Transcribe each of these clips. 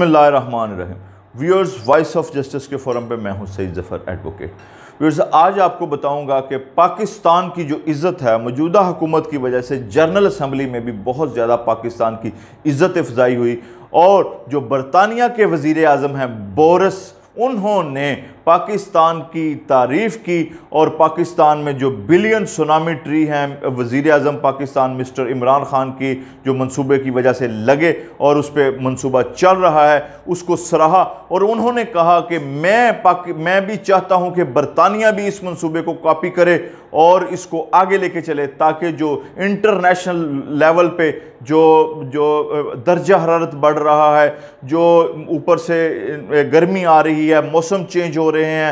Rahim viewers voice of justice के forum पे मैं हूँ सईद जफ़र एडवोकेट व्यूअर्स आज आपको बताऊंगा कि पाकिस्तान की जो इज़्ज़त है मौजूदा हुकूमत की वजह से जनरल असम्बली में भी बहुत ज़्यादा पाकिस्तान की इज़्ज़त अफजाई हुई और जो बरतानिया के वज़ी अजम हैं बोरस उन्होंने पाकिस्तान की तारीफ़ की और पाकिस्तान में जो बिलियन सुनामी ट्री हैं वज़ी अजम पाकिस्तान मिस्टर इमरान ख़ान की जो मनसूबे की वजह से लगे और उस पर मनसूबा चल रहा है उसको सराहा और उन्होंने कहा कि मैं पाक मैं भी चाहता हूँ कि बरतानिया भी इस मनसूबे को कापी करे और इसको आगे लेके चले ताकि जो इंटरनेशनल लेवल पे जो जो दर्जा हरारत बढ़ रहा है जो ऊपर से गर्मी आ रही रही है मौसम चेंज हो रहे हैं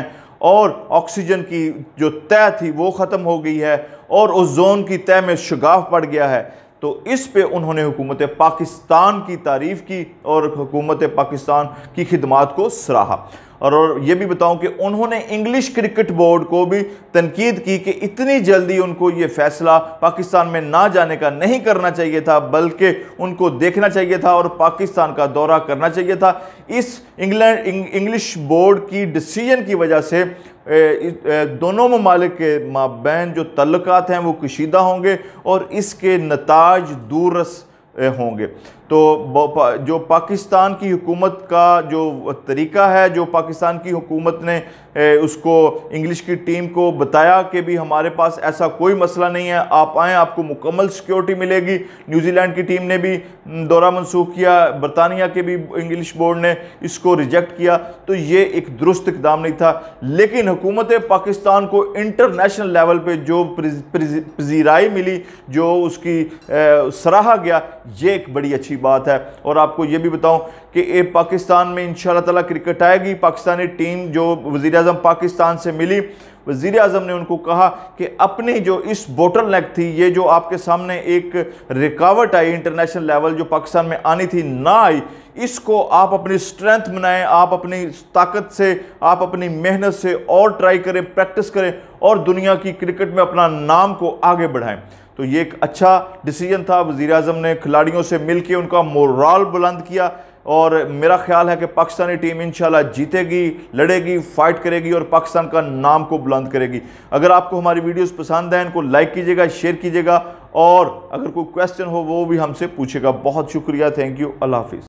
और ऑक्सीजन की जो तय थी वो ख़त्म हो गई है और ओजोन की तय में शगाफ पड़ गया है तो इस पे उन्होंने हुकूमत पाकिस्तान की तारीफ़ की और हुकूमत पाकिस्तान की खिदमत को सराहा और ये भी बताऊं कि उन्होंने इंग्लिश क्रिकेट बोर्ड को भी तनकीद की कि इतनी जल्दी उनको ये फैसला पाकिस्तान में ना जाने का नहीं करना चाहिए था बल्कि उनको देखना चाहिए था और पाकिस्तान का दौरा करना चाहिए था इस इंग्लैंड इंग्लिश बोर्ड की डिसीजन की वजह से ए, ए, दोनों ममालिक के माबैन जो तल्लक हैं वो कशीदा होंगे और इसके नताज दूरस होंगे तो जो पाकिस्तान की हुकूमत का जो तरीका है जो पाकिस्तान की हुकूमत ने उसको इंग्लिश की टीम को बताया कि भी हमारे पास ऐसा कोई मसला नहीं है आप आएँ आपको मुकम्मल सिक्योरिटी मिलेगी न्यूजीलैंड की टीम ने भी दौरा मनसूख किया बरतानिया के भी इंग्लिश बोर्ड ने इसको रिजेक्ट किया तो ये एक दुरुस्त इकदाम नहीं था लेकिन हुकूमत पाकिस्तान को इंटरनेशनल लेवल पर जो पजीराई मिली जो उसकी सराहा गया ये एक बड़ी अच्छी बात है और आपको ये भी बताऊं कि ये पाकिस्तान में इन ताला क्रिकेट आएगी पाकिस्तानी टीम जो वज़ी अजम पाकिस्तान से मिली वज़ी अजम ने उनको कहा कि अपनी जो इस बोटल नेक थी ये जो आपके सामने एक रिकावट आई इंटरनेशनल लेवल जो पाकिस्तान में आनी थी ना आई इसको आप अपनी स्ट्रेंथ बनाएं आप अपनी ताकत से आप अपनी मेहनत से और ट्राई करें प्रैक्टिस करें और दुनिया की क्रिकेट में अपना नाम को आगे बढ़ाएं तो ये एक अच्छा डिसीजन था वज़ी अजम ने खिलाड़ियों से मिल के उनका मोरल बुलंद किया और मेरा ख्याल है कि पाकिस्तानी टीम इन जीतेगी लड़ेगी फाइट करेगी और पाकिस्तान का नाम को बुलंद करेगी अगर आपको हमारी वीडियोस पसंद आए इनको लाइक कीजिएगा शेयर कीजिएगा और अगर कोई क्वेश्चन हो वो भी हमसे पूछेगा बहुत शुक्रिया थैंक यू अल्लाह हाफिज़